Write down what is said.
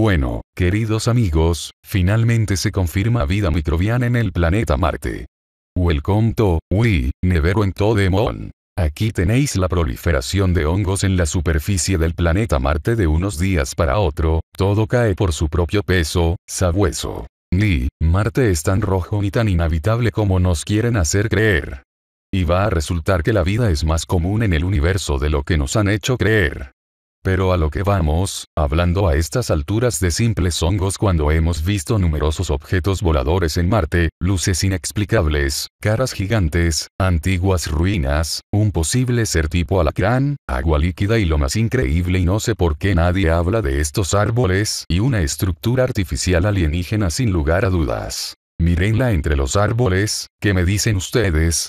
Bueno, queridos amigos, finalmente se confirma vida microbiana en el planeta Marte. Welcome to, we, Never en to the Aquí tenéis la proliferación de hongos en la superficie del planeta Marte de unos días para otro, todo cae por su propio peso, sabueso. Ni, Marte es tan rojo ni tan inhabitable como nos quieren hacer creer. Y va a resultar que la vida es más común en el universo de lo que nos han hecho creer. Pero a lo que vamos, hablando a estas alturas de simples hongos cuando hemos visto numerosos objetos voladores en Marte, luces inexplicables, caras gigantes, antiguas ruinas, un posible ser tipo alacrán, agua líquida y lo más increíble y no sé por qué nadie habla de estos árboles y una estructura artificial alienígena sin lugar a dudas. Mirenla entre los árboles, ¿qué me dicen ustedes?